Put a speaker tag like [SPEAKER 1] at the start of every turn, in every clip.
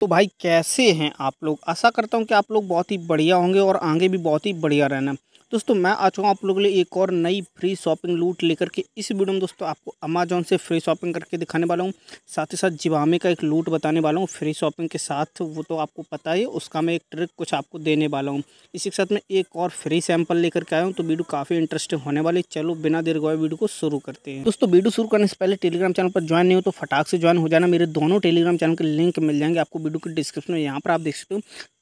[SPEAKER 1] तो भाई कैसे हैं आप लोग आशा करता हूँ कि आप लोग बहुत ही बढ़िया होंगे और आगे भी बहुत ही बढ़िया रहना दोस्तों मैं आ चुका हूँ आप लोगों के लिए एक और नई फ्री शॉपिंग लूट लेकर के इस वीडियो में दोस्तों आपको अमेजोन से फ्री शॉपिंग करके दिखाने वाला हूँ साथ ही साथ जिवामे का एक लूट बताने वाला हूँ फ्री शॉपिंग के साथ वो तो आपको पता ही उसका मैं एक ट्रिक कुछ आपको देने वाला हूँ इसी के साथ मैं एक और फ्री सैम्पल लेकर के आया हूँ तो वीडियो काफ़ी इंटरेस्टिंग होने वाली चलो बिना देर गए वीडियो को शुरू करते हैं दोस्तों वीडियो शुरू करने से पहले टेलीग्राम चैनल पर ज्वाइन नहीं हो तो फटाक से ज्वाइन हो जाना मेरे दोनों टेलीग्राम चैनल के लिंक मिल जाएंगे आपको वीडियो के डिस्क्रिप्शन में यहाँ पर आप देख सकते हो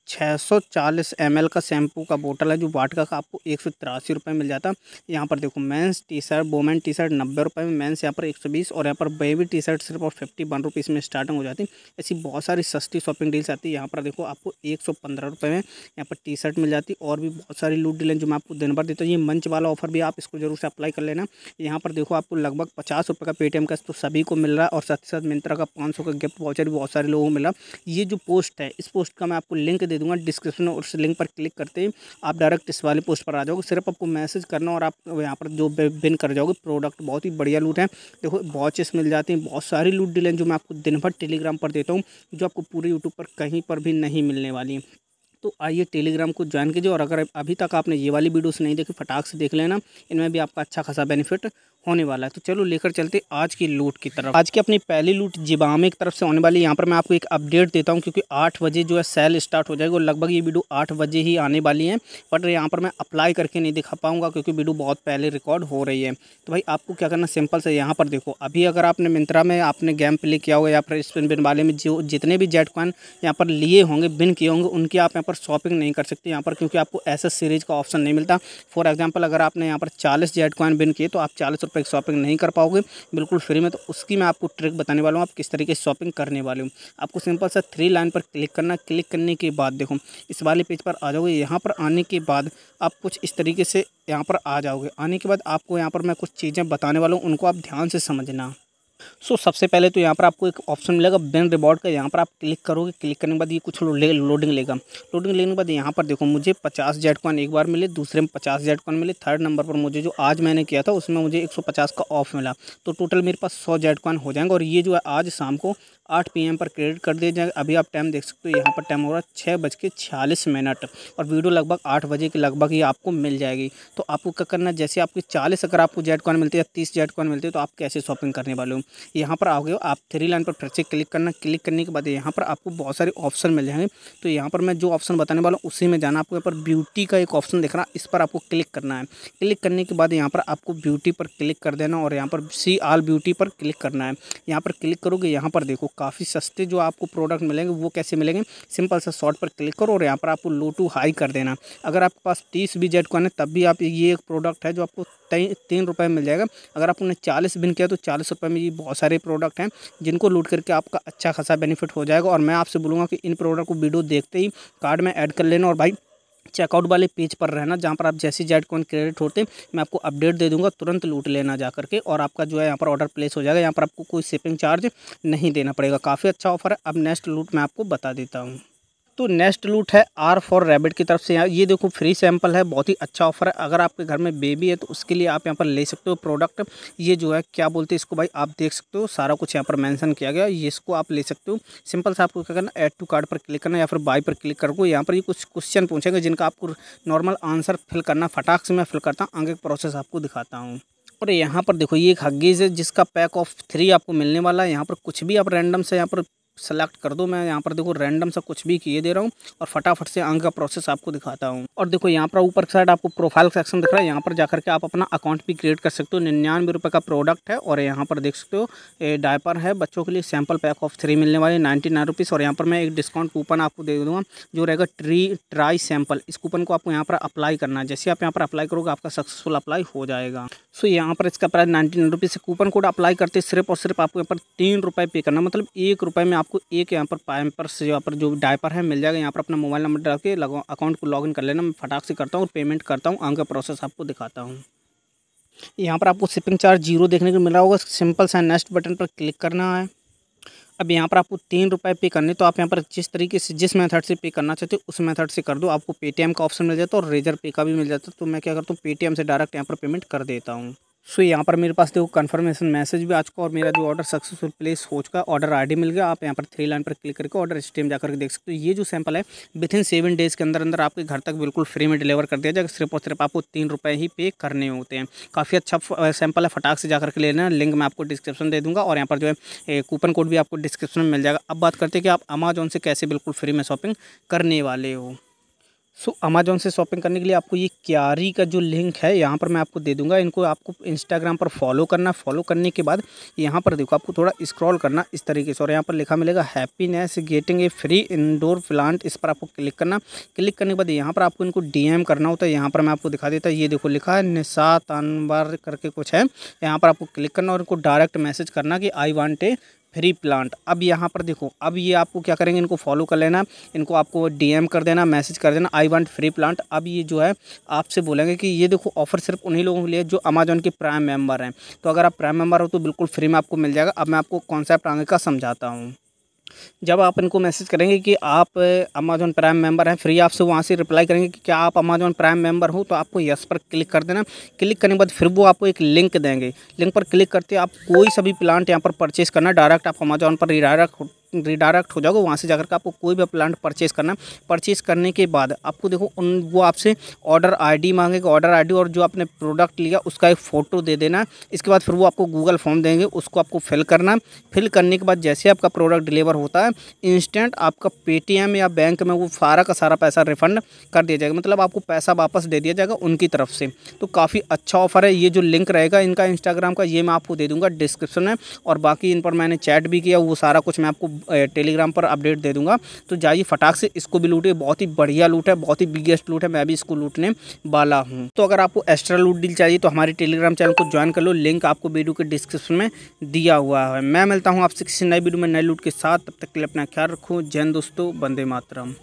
[SPEAKER 1] छः सौ चालीस एम एल का शैम्पू का बोतल है जो वाटका का आपको एक सौ तिरासी रुपये मिल जाता है यहाँ पर देखो men's T shirt women T shirt नब्बे रुपये में मेंस यहाँ पर एक सौ बीस और यहाँ पर बेबी टी शर्ट सिर्फ और फिफ्टी वन रुपीज़ में स्टार्टिंग हो जाती है ऐसी बहुत सारी सस्ती शॉपिंग डील्स आती है यहाँ पर देखो आपको एक सौ पंद्रह रुपये में यहाँ पर टी शर्ट मिल जाती और भी बहुत सारी लूट डील जो मैं आपको दिन भर देता हूँ ये मंच वाला ऑफर भी आप इसको जरूर से अप्लाई कर लेना यहाँ पर देखो आपको लगभग पचास रुपये का पेटीएम का तो सभी को मिल रहा है और साथ ही साथ मिंत्रा का पाँच सौ का गिफ्ट वाउचर भी बहुत सारे लोगों को मिला ये जो पोस्ट है इस पोस्ट का मैं आपको लिंक दे दूँगा डिस्क्रिप्शन और उस लिंक पर क्लिक करते ही आप डायरेक्ट इस वाले पोस्ट पर आ जाओगे सिर्फ आपको मैसेज करना और आप यहाँ पर जो बिन कर जाओगे प्रोडक्ट बहुत ही बढ़िया लूट है देखो वॉचेस मिल जाते हैं बहुत सारी लूट डील हैं जो मैं आपको दिन भर टेलीग्राम पर देता हूँ जो आपको पूरे यूट्यूब पर कहीं पर भी नहीं मिलने वाली है तो आइए टेलीग्राम को ज्वाइन कीजिए और अगर अभी तक आपने ये वाली वीडियोस नहीं देखी फटाक से देख लेना इनमें भी आपका अच्छा खासा बेनिफिट होने वाला है तो चलो लेकर चलते आज की लूट की तरफ आज की अपनी पहली लूट जिबामे की तरफ से होने वाली है यहाँ पर मैं आपको एक अपडेट देता हूँ क्योंकि आठ बजे जो है सेल स्टार्ट हो जाएगी और लगभग ये वीडियो आठ बजे ही आने वाली है बट यहाँ पर मैं अप्लाई करके नहीं दिखा पाऊँगा क्योंकि वीडियो बहुत पहले रिकॉर्ड हो रही है तो भाई आपको क्या करना सिंपल से यहाँ पर देखो अभी अगर आपने मिंत्रा में आपने गेम प्ले किया होगा या फिर स्पिन बिन वाले में जो जितने भी जेट कॉइन यहाँ पर लिए होंगे बिन किए होंगे उनकी आप यहाँ पर शॉपिंग नहीं कर सकते यहाँ पर क्योंकि आपको ऐसा सीरीज का ऑप्शन नहीं मिलता फॉर एग्जाम्पल अगर आपने यहाँ पर चालीस जेट कॉइन बिन किए तो आप चालीस पर शॉपिंग नहीं कर पाओगे बिल्कुल फ्री में तो उसकी मैं आपको ट्रिक बताने वाला हूँ आप किस तरीके से शॉपिंग करने वाले हूँ आपको सिंपल सा थ्री लाइन पर क्लिक करना क्लिक करने के बाद देखो इस वाले पेज पर आ जाओगे यहाँ पर आने के बाद आप कुछ इस तरीके से यहाँ पर आ जाओगे आने के बाद आपको यहाँ पर मैं कुछ चीज़ें बताने वाला हूँ उनको आप ध्यान से समझना सो so, सबसे पहले तो यहाँ पर आपको एक ऑप्शन मिलेगा बैन रिवॉर्ड का यहाँ पर आप क्लिक करोगे क्लिक करने के बाद ये कुछ लोडिंग लोडिंग लेगा लोडिंग लेने के बाद यहाँ पर देखो मुझे पचास जेड कॉन एक बार मिले दूसरे में पचास जेड कॉन मिले थर्ड नंबर पर मुझे जो आज मैंने किया था उसमें मुझे एक का ऑफ मिला तो टोटल मेरे पास सौ जेड कॉन हो जाएंगे और ये जो है आज शाम को आठ पी पर क्रेडिट कर दिया जाएगा अभी आप टाइम देख सकते हो यहाँ पर टाइम हो रहा है छः बज के छियालीस मिनट और वीडियो लगभग आठ बजे के लगभग ही आपको मिल जाएगी तो आपको क्या करना जैसे आपकी चालीस अगर आपको जेट कॉइन मिलती है या तीस जेट कॉइन मिलती है तो आप कैसे शॉपिंग करने वाले हो यहाँ पर आओगे आप थ्री लाइन पर फिर से क्लिक करना क्लिक करने के बाद यहाँ पर आपको बहुत सारे ऑप्शन मिल जाएंगे तो यहाँ पर मैं जो ऑप्शन बताने वाला हूँ उसी में जाना आपको यहाँ पर ब्यूटी का एक ऑप्शन देख रहा है इस पर आपको क्लिक करना है क्लिक करने के बाद यहाँ पर आपको ब्यूटी पर क्लिक कर देना और यहाँ पर सी आल ब्यूटी पर क्लिक करना है यहाँ पर क्लिक करोगे यहाँ पर देखो काफ़ी सस्ते जो आपको प्रोडक्ट मिलेंगे वो कैसे मिलेंगे सिंपल सा शॉर्ट पर क्लिक करो और यहाँ पर आपको लो टू हाई कर देना अगर आपके पास तीस बी जेड कॉन है तब भी आप ये एक प्रोडक्ट है जो आपको तीन रुपये में मिल जाएगा अगर आपने चालीस बिन किया तो चालीस रुपये में ये बहुत सारे प्रोडक्ट हैं जिनको लूट करके आपका अच्छा खासा बेनिफिट हो जाएगा और मैं आपसे बोलूँगा कि इन प्रोडक्ट को वीडियो देखते ही कार्ड में ऐड कर लेना और भाई चेकआउट वाले पेज पर रहना जहाँ पर आप जैसे जेड कॉइन क्रेडिट होते मैं आपको अपडेट दे दूँगा तुरंत लूट लेना जा करके और आपका जो है यहाँ पर ऑर्डर प्लेस हो जाएगा यहाँ पर आपको कोई शिपिंग चार्ज नहीं देना पड़ेगा काफ़ी अच्छा ऑफर है अब नेक्स्ट लूट मैं आपको बता देता हूँ तो नेक्स्ट लूट है आर फॉर रैबिट की तरफ से यहाँ ये देखो फ्री सैंपल है बहुत ही अच्छा ऑफर है अगर आपके घर में बेबी है तो उसके लिए आप यहाँ पर ले सकते हो प्रोडक्ट ये जो है क्या बोलते हैं इसको भाई आप देख सकते हो सारा कुछ यहाँ पर मैंसन किया गया ये इसको आप ले सकते हो सिंपल से आपको क्या करना एड टू कार्ड पर क्लिक करना या फिर बाई पर क्लिक करो यहाँ पर ये कुछ क्वेश्चन पूछेंगे जिनका आपको नॉर्मल आंसर फिल करना फटाक से मैं फिल करता हूँ आगे प्रोसेस आपको दिखाता हूँ और यहाँ पर देखो ये एक हग्गीज़ है जिसका पैक ऑफ थ्री आपको मिलने वाला है यहाँ पर कुछ भी आप रैंडम से यहाँ पर सेलेक्ट कर दो मैं यहाँ पर देखो रैंडम सा कुछ भी किए दे रहा हूँ और फटाफट से अंक का प्रोसेस आपको दिखाता हूँ और देखो यहाँ पर ऊपर साइड आपको प्रोफाइल सेक्शन दिख रहा है यहाँ पर जाकर के आप अपना अकाउंट भी क्रिएट कर सकते हो निन्यानवे रुपये का प्रोडक्ट है और यहाँ पर देख सकते हो डायपर है बच्चों के लिए सैम्पल पैक ऑफ थ्री मिलने वाले नाइन्टी नाइन रुपीज़ और यहाँ पर मैं एक डिस्काउंट कूपन आपको दे दूँगा जो रहेगा ट्री ट्राई सैम्पल इस कूपन को आपको यहाँ पर अप्लाई करना है जैसे आप यहाँ पर अप्लाई करोगे आपका सक्सेसफुल अप्लाई हो जाएगा सो यहाँ पर इसका price ninety nine rupees coupon code apply करते सिर्फ और सिर्फ आपको यहाँ पर तीन रुपये पे करना मतलब एक रुपये में आपको एक यहाँ पर पैम्पर्स यहाँ पर जो डायपर है मिल जाएगा यहाँ पर अपना मोबाइल नंबर डाल के अकाउंट को लॉगिन कर लेना मैं फटाक से करता हूँ और पेमेंट करता हूँ आगे प्रोसेस आपको दिखाता हूँ यहाँ पर आपको शिपिंग चार्ज जीरो देखने को मिल रहा होगा सिंपल सा नेक्स्ट बटन पर क्लिक करना है अब यहाँ पर आपको तीन रुपये पे करने तो आप यहाँ पर जिस तरीके से जिस मेथड से पे करना चाहते हो उस मेथड से कर दो आपको पेटीएम का ऑप्शन मिल जाता है और रेजर पे का भी मिल जाता है तो मैं क्या करता हूँ पेटीएम से डायरेक्ट यहाँ पर पेमेंट कर देता हूँ सो so, यहाँ पर मेरे पास देखो कन्फर्मेशन मैसेज भी आ चुका और मेरा जो ऑर्डर सक्सेसफुल प्लेस हो चुका ऑर्डर आईडी मिल गया आप यहाँ पर थ्री लाइन पर क्लिक करके ऑर्डर स्टेम जाकर के देख सकते हो ये जो सैंपल है विथ इन सेवन डेज़ के अंदर अंदर आपके घर तक बिल्कुल फ्री में डिलीवर कर दिया जाएगा सिर्फ और सिर्फ आपको तीन रुपये ही पे करने होते हैं काफ़ी अच्छा सैंपल है फटाक से जाकर के लेना लिंक मैं आपको डिस्क्रिप्शन दे दूँगा और यहाँ पर जो है कूपन कोड भी आपको डिस्क्रिप्शन में मिल जाएगा अब बात करते हैं कि आप अमेजोन से कैसे बिल्कुल फ्री में शॉपिंग करने वाले हो सो so, अमेजोन से शॉपिंग करने के लिए आपको ये क्यारी का जो लिंक है यहाँ पर मैं आपको दे दूंगा इनको आपको इंस्टाग्राम पर फॉलो करना फॉलो करने के बाद यहाँ पर देखो आपको थोड़ा स्क्रॉल करना इस तरीके से और यहाँ पर लिखा मिलेगा happiness getting a free indoor plant इस पर आपको क्लिक करना क्लिक करने के बाद यहाँ पर आपको इनको डी करना होता है यहाँ पर मैं आपको दिखा देता ये देखो लिखा है निशा तानबार करके कुछ है यहाँ पर आपको क्लिक करना और इनको डायरेक्ट मैसेज करना कि I want a free plant अब यहाँ पर देखो अब ये आपको क्या करेंगे इनको फॉलो कर लेना इनको आपको डीएम कर देना मैसेज कर देना आई वांट फ्री प्लांट अब ये जो है आपसे बोलेंगे कि ये देखो ऑफर सिर्फ उन्हीं लोगों के लिए जो अमेजोन के प्राइम मेम्बर हैं तो अगर आप प्राइम मेम्बर हो तो बिल्कुल फ्री में आपको मिल जाएगा अब मैं आपको कॉन्सेप्ट आगे का समझाता हूँ जब आप इनको मैसेज करेंगे कि आप अमेजोन प्राइम मेंबर हैं फ्री आपसे वहाँ से रिप्लाई करेंगे कि क्या आप अमेजोन प्राइम मेंबर हो तो आपको यस पर क्लिक कर देना क्लिक करने के बाद फिर वो आपको एक लिंक देंगे लिंक पर क्लिक करते आप कोई सभी प्लांट यहाँ पर परचेज करना डायरेक्ट आप अमेजोन पर रिडायरेक्ट रिडायरेक्ट हो जाओगे वहाँ से जाकर के आपको कोई भी प्लांट परचेस करना परचेस करने के बाद आपको देखो उन वो आपसे ऑर्डर आईडी मांगेगा ऑर्डर आईडी और जो आपने प्रोडक्ट लिया उसका एक फ़ोटो दे देना इसके बाद फिर वो आपको गूगल फॉर्म देंगे उसको आपको फिल करना फिल करने के बाद जैसे आपका प्रोडक्ट डिलीवर होता है इंस्टेंट आपका पेटीएम या बैंक में वो सारा का सारा पैसा रिफंड कर दिया जाएगा मतलब आपको पैसा वापस दे दिया जाएगा उनकी तरफ से तो काफ़ी अच्छा ऑफर है ये जो लिंक रहेगा इनका इंस्टाग्राम का ये मैं आपको दे दूँगा डिस्क्रिप्शन में और बाकी इन पर मैंने चैट भी किया वो सारा कुछ मैं आपको टेलीग्राम पर अपडेट दे दूंगा तो जाइए फटाक से इसको भी लूटिए बहुत ही बढ़िया लूट है बहुत ही बिगेस्ट लूट है मैं भी इसको लूटने वाला हूँ तो अगर आपको एक्स्ट्रा लूट डील चाहिए तो हमारे टेलीग्राम चैनल को ज्वाइन कर लो लिंक आपको वीडियो के डिस्क्रिप्शन में दिया हुआ है मैं मिलता हूँ आपसे किसी नए वीडियो में नए लूट के साथ तब तक के लिए अपना ख्याल रखो जैन दोस्तों बंदे मातरम